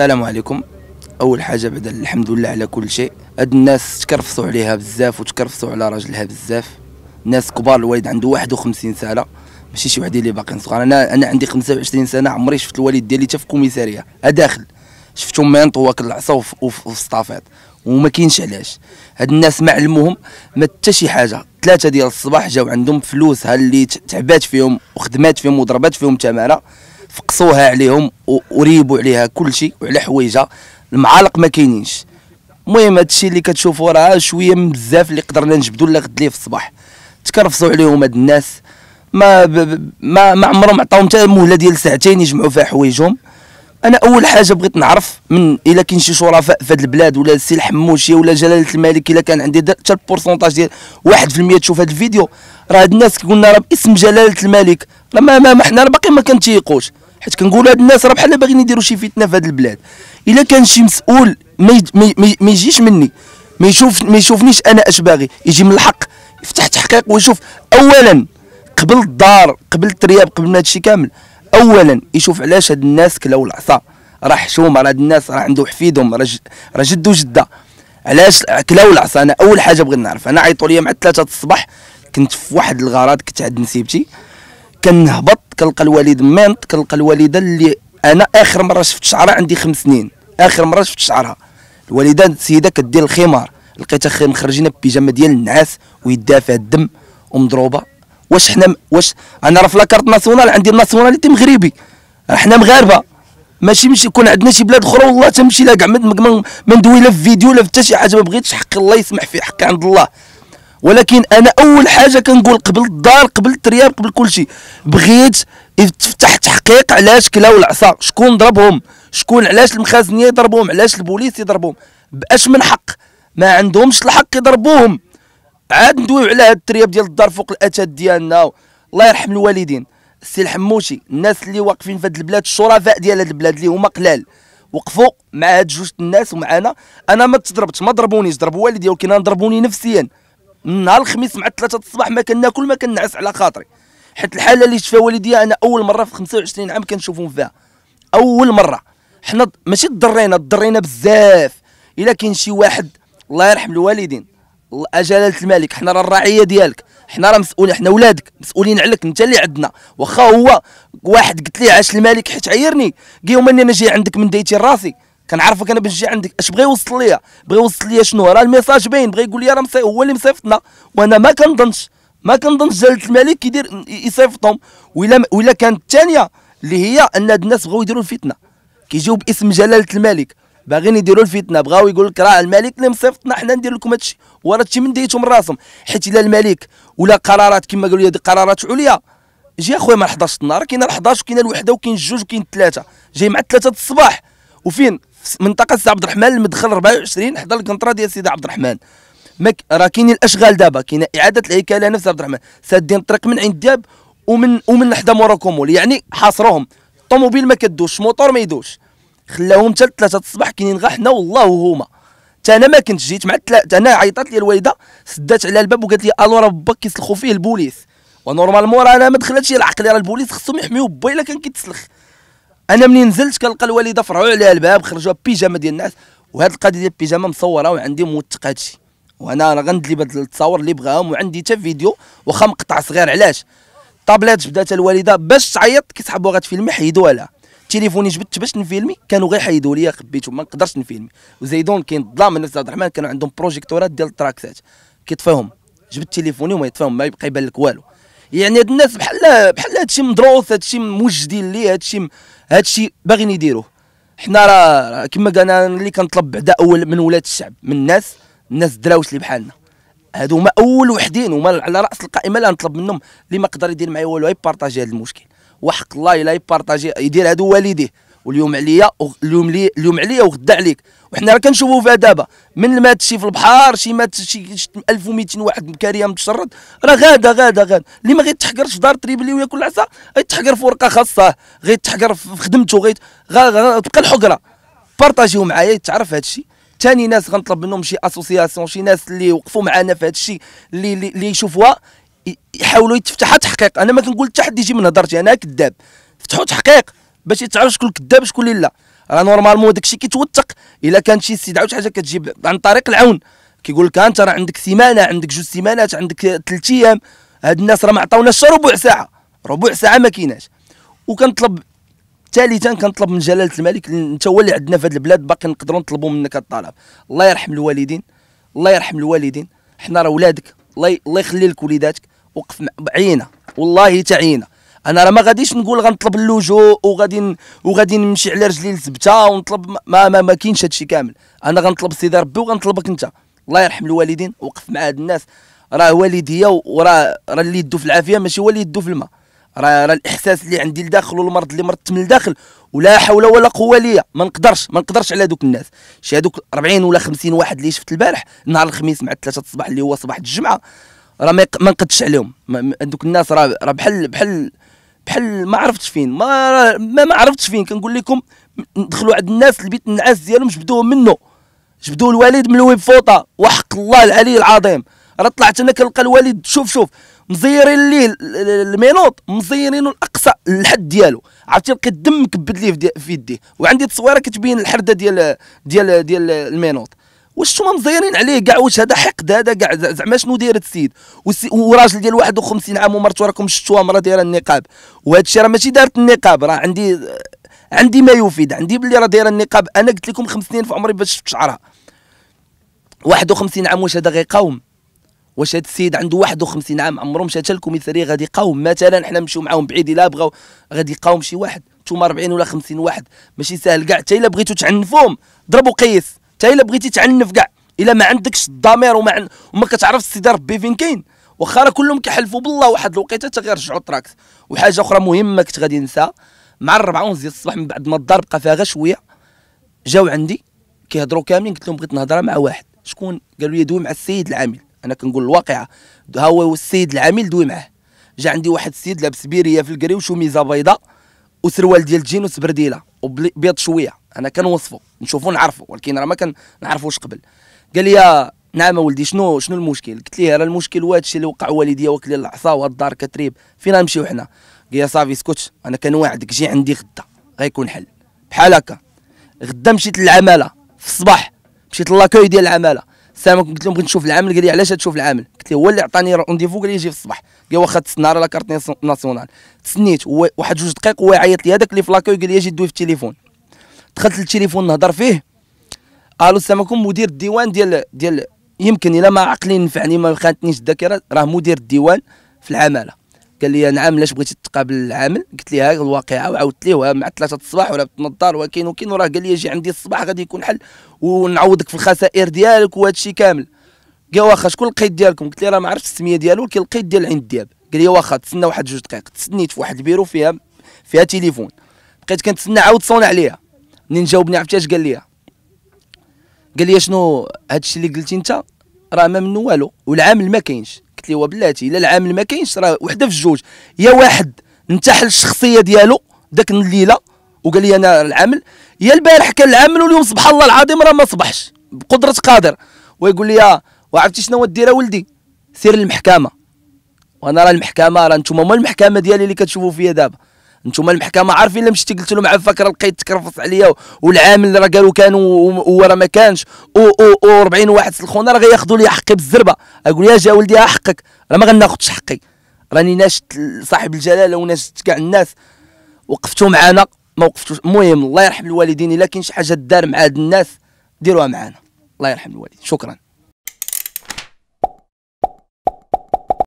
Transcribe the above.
السلام عليكم اول حاجه بعد الحمد لله على كل شيء هاد الناس تكرفصوا عليها بزاف وتكرفصوا على راجلها بزاف ناس كبار الوالد عنده 51 سنه ماشي شي واحد اللي باقي صغار انا انا عندي 25 سنه عمري شفت الوالد ديالي حتى في كوميساريه داخل شفتو مين طواك العصا وفي وما كاينش علاش هاد الناس ما علموهم ما حتى شي حاجه ثلاثه ديال الصباح جاو عندهم فلوس ها اللي تعبات فيهم وخدمات فيهم وضربات فيهم تماره فقصوها عليهم وريبوا عليها كل شيء وعلى حويجه المعالق ما كاينينش المهم هادشي اللي كتشوفوا راه شويه بزاف اللي قدرنا نجبدوا اللي غد ليه في الصباح تكرفصوا عليهم هاد الناس ما ما ما عمرهم عطاهم حتى مهله ديال ساعتين يجمعوا فيها حوايجهم انا اول حاجه بغيت نعرف من الا كاين شي شرفاء في هذه البلاد ولا السي الحموشي ولا جلاله الملك الا كان عندي حتى البورسونتاج ديال 1% تشوف هذا الفيديو راه هاد الناس كيقولنا راه باسم جلاله الملك راه ما ما, ما حنا راه باقي ما كنتيقوش حيت كنقول هاد الناس راه بحال باغيين يديروا شي فتنه في هاد البلاد الا كان شي مسؤول ما يجيش مني ما يشوف ما يشوفنيش انا اش باغي يجي من الحق يفتح تحقيق ويشوف اولا قبل الدار قبل الترياب قبل ما هادشي كامل اولا يشوف علاش هاد الناس كلاو العصا راه حشوم راه هاد الناس راه عنده حفيدهم راه جد وجده علاش كلاو العصا انا اول حاجه بغيت نعرف انا عيطوا لي مع 3 الصباح كنت في واحد الغرض كنت عند نسيبتي كنهبط كنلقى الوالد مينط كنلقى الوالده اللي انا اخر مره شفت شعرها عندي خمس سنين اخر مره شفت شعرها الوالده السيده كدير الخمار لقيتها مخرجين بيجامه ديال النعاس ويدها فيها الدم ومضروبه واش حنا م... واش انا راه في لاكارت ناسيونال عندي ناسيوناليتي مغربي حنا مغاربه ماشي ماشي يكون عندنا شي بلاد اخرى والله تمشي لا كاع ما ندوي لا في فيديو لا في حتى شي حاجه ما بغيتش حق الله يسمح في حقي عند الله ولكن انا اول حاجه كنقول قبل الدار قبل الترياب قبل كل شيء بغيت يتفتح تحقيق علاش كلاو العصا شكون ضربهم شكون علاش المخازنيه يضربوهم علاش البوليس يضربوهم باش من حق ما عندهمش الحق يضربوهم عاد ندويو على هاد الترياب ديال الدار فوق الاثاث ديالنا الله يرحم الوالدين السي الحموشي الناس اللي واقفين في هاد البلاد الشرفاء ديال هاد البلاد اللي هما قلال وقفوا مع هاد جوج الناس ومعانا انا ما تضربتش ما ضربونيش ضربوا والدي ولكن انا ضربوني نفسيا من نهار الخميس مع الثلاثه الصباح ما كناكل ما كنعس على خاطري حيت الحاله اللي شفا والديا انا اول مره في 25 عام كنشوفهم فيها اول مره حنا ماشي ضرينا ضرينا بزاف الا كاين شي واحد الله يرحم الوالدين جلاله الملك حنا راه الرعيه ديالك حنا راه مسؤولين حنا ولادك مسؤولين عليك انت اللي عندنا واخا هو واحد قلت ليه عاش الملك حيت عيرني قال يوم اني انا جاي عندك من ديتي راسي كنعرفك انا باش نجي عندك اش بغى يوصل ليا بغى يوصل ليا شنو راه الميساج باين بغى يقول لي راه هو اللي مصيفطنا وانا ما كنظنش ما كنظنش جلاله الملك كيدير يصيفطهم ولا ولا كانت الثانيه اللي هي ان هاد الناس بغاو يديروا الفتنه كيجيو باسم جلاله الملك باغيين يديروا الفتنه بغاو يقول لك راه الملك اللي مصيفطنا حنا ندير لكم هادشي وراه هادشي من ديتو من راسهم حيت الا الملك ولا قرارات كما قالوا لي هذه قرارات عليا جي اخويا ما 11 النهار كاين 11 وكاين الوحده وكاين الجوج وكاين الثلاثه جاي مع الثلاثه الصباح وفين منطقه سيدي عبد الرحمن المدخل 24 حدا القنطره ديال سيدي عبد الرحمن مك راه كاينين الاشغال دابا كاين اعاده الهيكله نفس عبد الرحمن سادين الطريق من عند دياب ومن ومن حدا موراكومول يعني حاصروهم الطوموبيل ما كدوش موطور ما يدوش خلاوهم حتى 3 الصباح كاينين غا حنا والله وهما حتى انا ما كنت جيت مع التلاتة انا عيطات لي الوالده سدات على الباب وقالت لي الو راه باك كيسلخوا فيه البوليس ونورمالمون راه انا ما دخلتش العقل راه البوليس خصهم يحميو با الا كان كيتسلخ انا منين نزلت كنلقى الوالده فرعوا عليها الباب خرجوا بيجامه ديال الناس وهاد القضيه ديال البيجامه مصوره وعندي موثق هادشي وانا راه غندلي بهاد التصاور اللي بغاهم وعندي حتى فيديو واخا مقطع صغير علاش الطابلات بدات الوالده باش تعيط كيسحبوها فيلم حيدوها لها تليفوني جبت باش نفيلمي كانوا غير حيدوا لي خبيته ما نقدرش نفيلمي وزيدون كاين الظلام الناس عبد الرحمن كانوا عندهم بروجيكتورات ديال التراكسات كيطفيهم جبت تليفوني وما يطفيهم ما يبقى يبان لك والو يعني هاد الناس بحال بحال هادشي مدروس هادشي موجدين ليه هادشي هادشي باغيين يديروه حنا راه كما قال انا اللي كنطلب بعدا اول من ولاد الشعب من الناس الناس الدراوش اللي بحالنا هادو هما اول وحدين هما على راس القائمه اللي نطلب منهم اللي ما قدر يدير معايا والو يبارطاجي هاد المشكل وحق الله الا يبارطاجي يدير هادو والديه واليوم عليا اليوم لي اليوم عليا وغدا عليك وحنا راه كنشوفوا فيها دابا من مات شي في البحر شي مات شي 1200 واحد بكاريه متشرد راه غادا غادا غادا اللي ما غيتحقرش في دار تريبلي وياكل العصا غيتحقر في ورقه خاصه غيتحقر في خدمته غيت تبقى الحقره بارطاجيو معايا يتعرف هذا الشيء ثاني ناس غنطلب منهم شي اسوسياسيون شي ناس اللي وقفوا معنا في هذا الشيء اللي اللي يشوفوها يحاولوا يتفتحوا تحقيق انا ما كنقول حتى حد يجي من هضرتي انا كذاب فتحوا تحقيق باش تعرف شكون كذاب شكون اللي لا راه نورمالمون داكشي كيتوثق الا كان شي سيد عاود شي حاجه كتجيب عن طريق العون كيقول لك انت راه عندك سيمانه عندك جوج سيمانات عندك ثلاث ايام هاد الناس راه ما عطاوناش ربع ساعه ربع ساعه ما كيناش وكنطلب ثالثا كنطلب من جلاله الملك انت هو اللي عندنا في هاد البلاد باقي نقدروا نطلبوا منك الطلب الله يرحم الوالدين الله يرحم الوالدين حنا راه ولادك الله الله يخلي لك وليداتك وقف بعينه والله تعينه انا راه ما غاديش نقول غنطلب اللجوء وغادي وغادي نمشي على رجلي لثبته ونطلب ما ما, ما كاينش هادشي كامل انا غنطلب سيدي ربي وغنطلبك انت الله يرحم الوالدين وقف مع هاد الناس راه والديا وراه راه اللي يدو في العافيه ماشي هو اللي يدو في الماء راه راه الاحساس اللي عندي لداخل والمرض اللي مرضت من الداخل ولا حول ولا قوه ليا ما نقدرش ما نقدرش على دوك الناس شي هادوك 40 ولا 50 واحد اللي شفت البارح نهار الخميس مع 3 الصباح اللي هو صباح الجمعه راه ما نقدش عليهم دوك الناس راه بحال بحال بحال ما عرفتش فين ما ما, ما عرفتش فين كنقول لكم دخلوا عند الناس البيت النعاس ديالهم جبدوه منه جبدوا الوالد من الويب فوطه وحق الله العلي العظيم راه طلعت انا كنلقى الوالد شوف شوف مزيرين ليه المينوط مزيرينه الاقصى الحد ديالو عرفتي لقيت الدم مكبد ليه في يديه وعندي تصويره كتبين الحرده ديال ديال ديال المينوط واش نتوما مزيرين عليه كاع واش هذا حقد هذا كاع زعما شنو داير السيد وراجل ديال 51 عام ومرته راكم شفتوها مره دايره النقاب وهذا الشيء راه ماشي دارت النقاب راه عندي عندي ما يفيد عندي بلي راه دايره النقاب انا قلت لكم خمس سنين في عمري باش شفت شعرها 51 عام واش هذا غيقاوم واش هاد السيد عنده 51 عام عمرهم مشى حتى الكوميساريه غادي يقاوم مثلا حنا نمشيو معاهم بعيد الا بغاو غادي يقاوم شي واحد نتوما 40 ولا 50 واحد ماشي ساهل كاع حتى الا بغيتو تعنفوهم ضربوا قيس حتى الا بغيتي تعنف كاع الا ما عندكش الضمير وما عن... وما كتعرفش استدار ربي فين كاين واخا راه كلهم كيحلفوا بالله واحد الوقيته حتى غيرجعوا تراكت وحاجه اخرى مهمه كنت غادي ننسى مع الربعة ونص ديال الصباح من بعد ما الدار بقى فيها غير شويه جاو عندي كيهضروا كاملين قلت لهم بغيت نهضر مع واحد شكون قالوا لي دوي مع السيد العامل انا كنقول الواقعه ها هو السيد العامل دوي معاه جا عندي واحد السيد لابس بيريه في الكري وشوميزه بيضاء وسروال ديال الجين وسبرديله وبيض شويه انا كنوصفو نشوفو نعرفو ولكن راه ما كنعرفوش قبل قال لي نعم ولدي شنو شنو المشكل قلت ليه راه المشكل هو الشيء اللي وقع والديا وكلي العصا وهاد الدار كتريب فين نمشيو حنا قال لي صافي اسكت انا كنوعدك جي عندي غدا غيكون حل بحال هكا غدا مشيت للعماله في الصباح مشيت لاكوي ديال العماله سامك قلت لهم بغيت نشوف العامل قال لي علاش تشوف العامل قلت له هو اللي عطاني رونديفو قال لي جي في الصباح قال واخا تسنى راه لاكارت ناسيونال تسنيت واحد جوج دقائق هو عيط لي هذاك اللي في لاكوي قال لي جي دوي في التليفون دخلت للتليفون نهضر فيه الو السلام عليكم مدير الديوان ديال ديال يمكن الا ما عقلي نفعني ما خانتنيش الذاكره راه مدير الديوان في العماله قال لي نعم علاش بغيتي تقابل العامل قلت ليه الواقعه وعاودت ليه مع 3 الصباح ولا تنضر وكاين وكاين وراه قال لي جي عندي الصباح غادي يكون حل ونعوضك في الخسائر ديالك وهذا الشيء كامل قال واخا شكون القيد ديالكم قلت ليه راه ما عرفتش السميه ديالو كاين القيد ديال عند الدياب قال لي واخا تسنى واحد جوج دقائق تسنيت في واحد البيرو فيها فيها تليفون بقيت كنتسنى عاود صون عليها منين جاوبني عرفتي اش قال لي قال لي شنو هادشي اللي قلتي انت راه ما منو والو والعامل ما كاينش قلت ليه وبلاتي الا العامل ما كاينش راه وحده في الجوج يا واحد انتحل الشخصيه ديالو ذاك الليله وقال لي انا العامل يا البارح كان العامل واليوم سبحان الله العظيم راه ما صبحش بقدره قادر ويقول لي وعرفتي شنو دير ولدي سير للمحكمه وانا راه المحكمه راه انتم هما المحكمه ديالي اللي كتشوفوا فيا دابا نتوما المحكمه عارفين الا مشيتي قلت لهم عفاك راه القيد تكرفص عليا والعامل اللي راه قالوا كان هو راه ما كانش و 40 واحد سلخونا راه غياخذوا لي حقي بالزربه اقول يا جا ولدي حقك راه ما غناخذش حقي راني ناشد صاحب الجلاله وناشد كاع الناس وقفتوا معانا ما وقفتوش المهم الله يرحم الوالدين الا كاين شي حاجه دار مع هاد الناس ديروها معانا الله يرحم الوالدين شكرا